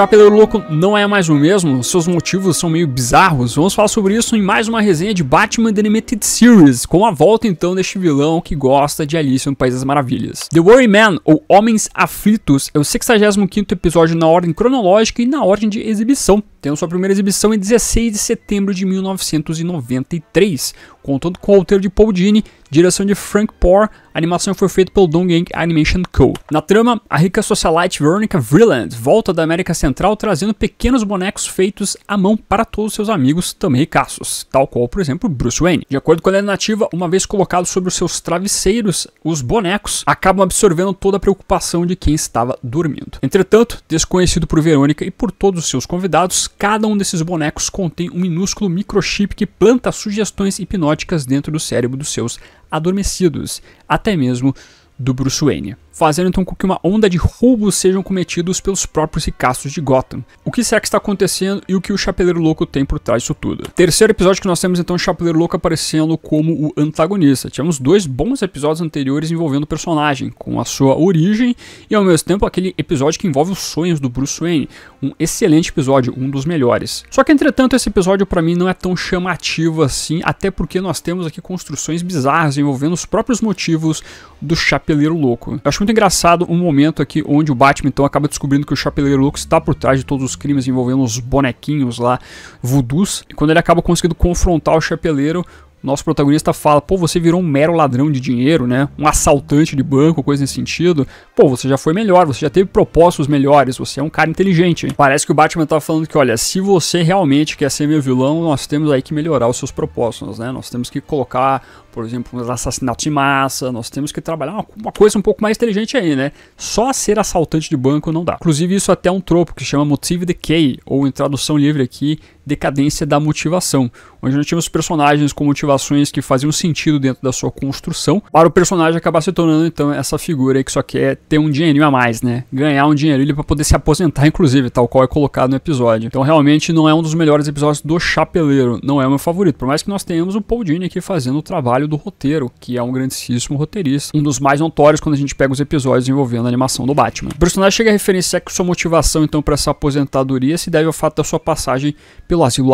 Chapeleiro Louco não é mais o mesmo, seus motivos são meio bizarros. Vamos falar sobre isso em mais uma resenha de Batman The Animated Series, com a volta então deste vilão que gosta de Alice no País das Maravilhas. The Worry Man, ou Homens Aflitos, é o 65º episódio na ordem cronológica e na ordem de exibição tendo sua primeira exibição em 16 de setembro de 1993, contando com o roteiro de Paul Dini, direção de Frank Poor, a animação foi feita pelo Dongeng Animation Co. Na trama, a rica socialite Veronica Vreeland volta da América Central trazendo pequenos bonecos feitos à mão para todos seus amigos também ricaços, tal qual, por exemplo, Bruce Wayne. De acordo com a lenda nativa, uma vez colocados sobre os seus travesseiros, os bonecos acabam absorvendo toda a preocupação de quem estava dormindo. Entretanto, desconhecido por Verônica e por todos os seus convidados, cada um desses bonecos contém um minúsculo microchip que planta sugestões hipnóticas dentro do cérebro dos seus adormecidos, até mesmo do Bruce Wayne fazendo então com que uma onda de roubos sejam cometidos pelos próprios ricaços de Gotham. O que será que está acontecendo e o que o Chapeleiro Louco tem por trás disso tudo? Terceiro episódio que nós temos então o Chapeleiro Louco aparecendo como o antagonista. Tivemos dois bons episódios anteriores envolvendo o personagem, com a sua origem e ao mesmo tempo aquele episódio que envolve os sonhos do Bruce Wayne. Um excelente episódio, um dos melhores. Só que entretanto esse episódio para mim não é tão chamativo assim, até porque nós temos aqui construções bizarras envolvendo os próprios motivos do Chapeleiro Louco. Eu acho muito muito engraçado um momento aqui onde o Batman então acaba descobrindo que o Chapeleiro Louco está por trás de todos os crimes envolvendo os bonequinhos lá, voodoos. E quando ele acaba conseguindo confrontar o Chapeleiro, nosso protagonista fala, pô, você virou um mero ladrão de dinheiro, né? Um assaltante de banco, coisa nesse sentido. Pô, você já foi melhor, você já teve propósitos melhores, você é um cara inteligente. Parece que o Batman tá falando que, olha, se você realmente quer ser meu vilão, nós temos aí que melhorar os seus propósitos, né? Nós temos que colocar, por exemplo, uns assassinatos de massa, nós temos que trabalhar uma coisa um pouco mais inteligente aí, né? Só ser assaltante de banco não dá. Inclusive, isso é até um tropo que chama Motive Decay, ou em tradução livre aqui, decadência da motivação, onde nós tínhamos personagens com motivações que faziam sentido dentro da sua construção, para o personagem acabar se tornando então essa figura que só quer ter um dinheirinho a mais, né? Ganhar um dinheirinho para poder se aposentar, inclusive, tal qual é colocado no episódio. Então realmente não é um dos melhores episódios do Chapeleiro, não é o meu favorito, por mais que nós tenhamos o Paul Dini aqui fazendo o trabalho do roteiro, que é um grandíssimo roteirista, um dos mais notórios quando a gente pega os episódios envolvendo a animação do Batman. O personagem chega a referenciar que sua motivação então para essa aposentadoria se deve ao fato da sua passagem pelo lá, assim, o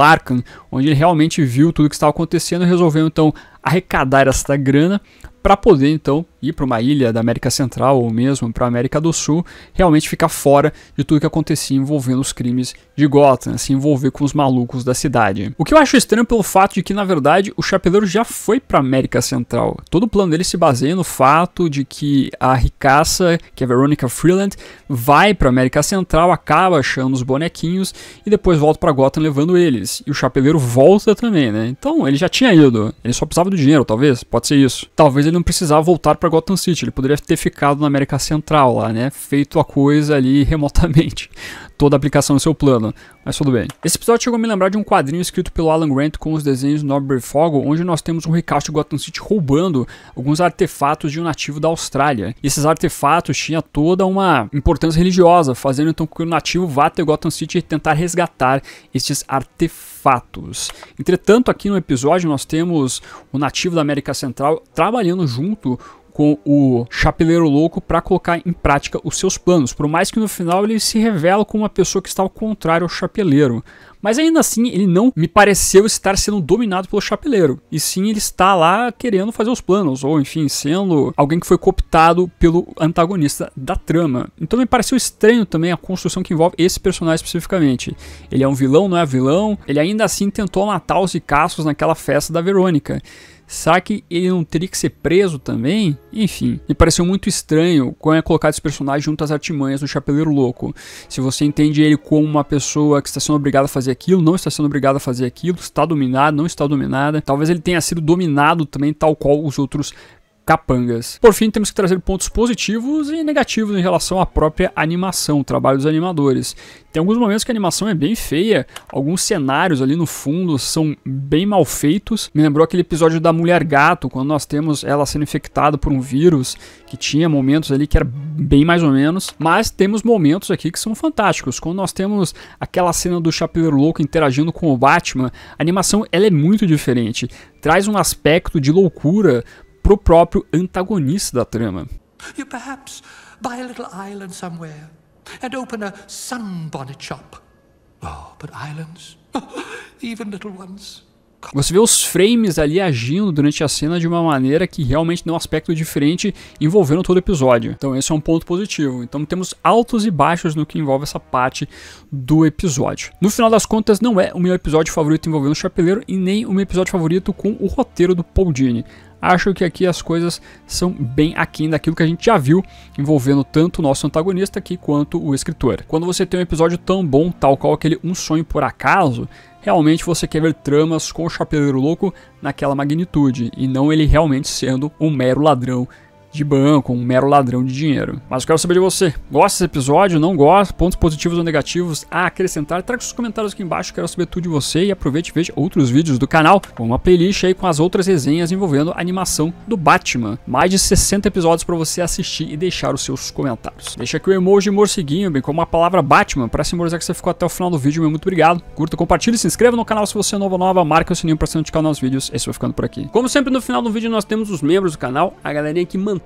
onde ele realmente viu tudo o que estava acontecendo e resolveu então arrecadar esta grana para poder então ir para uma ilha da América Central ou mesmo para a América do Sul, realmente ficar fora de tudo que acontecia envolvendo os crimes de Gotham, se envolver com os malucos da cidade. O que eu acho estranho pelo fato de que, na verdade, o Chapeleiro já foi para a América Central. Todo o plano dele se baseia no fato de que a ricaça, que é Veronica Freeland, vai para a América Central, acaba achando os bonequinhos e depois volta para Gotham levando eles. E o Chapeleiro volta também, né? Então ele já tinha ido, ele só precisava do do dinheiro, talvez, pode ser isso. Talvez ele não precisava voltar para Gotham City, ele poderia ter ficado na América Central lá, né? Feito a coisa ali remotamente toda a aplicação do seu plano, mas tudo bem. Esse episódio chegou a me lembrar de um quadrinho escrito pelo Alan Grant com os desenhos do Norbert Fogel, onde nós temos um recast de Gotham City roubando alguns artefatos de um nativo da Austrália. E esses artefatos tinham toda uma importância religiosa, fazendo então com que o nativo vá até Gotham City e tentar resgatar estes artefatos. Entretanto, aqui no episódio nós temos o nativo da América Central trabalhando junto com o Chapeleiro Louco para colocar em prática os seus planos, por mais que no final ele se revela como uma pessoa que está ao contrário ao Chapeleiro. Mas ainda assim, ele não me pareceu estar sendo dominado pelo Chapeleiro, e sim ele está lá querendo fazer os planos, ou enfim, sendo alguém que foi cooptado pelo antagonista da trama. Então me pareceu estranho também a construção que envolve esse personagem especificamente. Ele é um vilão, não é vilão, ele ainda assim tentou matar os ricaços naquela festa da Verônica. Será que ele não teria que ser preso também? Enfim, me pareceu muito estranho quando é colocado esse personagem junto às artimanhas do Chapeleiro Louco. Se você entende ele como uma pessoa que está sendo obrigada a fazer aquilo, não está sendo obrigada a fazer aquilo, está dominada, não está dominada. Talvez ele tenha sido dominado também, tal qual os outros capangas. Por fim, temos que trazer pontos positivos e negativos em relação à própria animação, o trabalho dos animadores. Tem alguns momentos que a animação é bem feia, alguns cenários ali no fundo são bem mal feitos. Me lembrou aquele episódio da Mulher Gato, quando nós temos ela sendo infectada por um vírus, que tinha momentos ali que era bem mais ou menos, mas temos momentos aqui que são fantásticos. Quando nós temos aquela cena do Chapeleiro Louco interagindo com o Batman, a animação ela é muito diferente, traz um aspecto de loucura pro próprio antagonista da trama. You perhaps buy a little island somewhere and open a sunbonnet shop. Oh, but islands, even little ones, você vê os frames ali agindo durante a cena de uma maneira que realmente dá um aspecto diferente envolvendo todo o episódio. Então esse é um ponto positivo. Então temos altos e baixos no que envolve essa parte do episódio. No final das contas, não é o meu episódio favorito envolvendo o Chapeleiro e nem o meu episódio favorito com o roteiro do Paul Dini acho que aqui as coisas são bem aquém daquilo que a gente já viu, envolvendo tanto o nosso antagonista aqui quanto o escritor. Quando você tem um episódio tão bom, tal qual aquele Um Sonho por Acaso, realmente você quer ver tramas com o Chapeleiro Louco naquela magnitude, e não ele realmente sendo um mero ladrão de banco, um mero ladrão de dinheiro. Mas eu quero saber de você. Gosta desse episódio? Não gosta? Pontos positivos ou negativos a acrescentar? Traga seus comentários aqui embaixo, quero saber tudo de você e aproveite e veja outros vídeos do canal, com uma playlist aí com as outras resenhas envolvendo a animação do Batman. Mais de 60 episódios para você assistir e deixar os seus comentários. Deixa aqui o emoji morceguinho, bem como a palavra Batman, para simbolizar que você ficou até o final do vídeo, meu muito obrigado. Curta, compartilhe, se inscreva no canal se você é novo ou nova, marque o sininho para ser notificar nos vídeos. Esse vai ficando por aqui. Como sempre no final do vídeo nós temos os membros do canal, a galerinha que mantém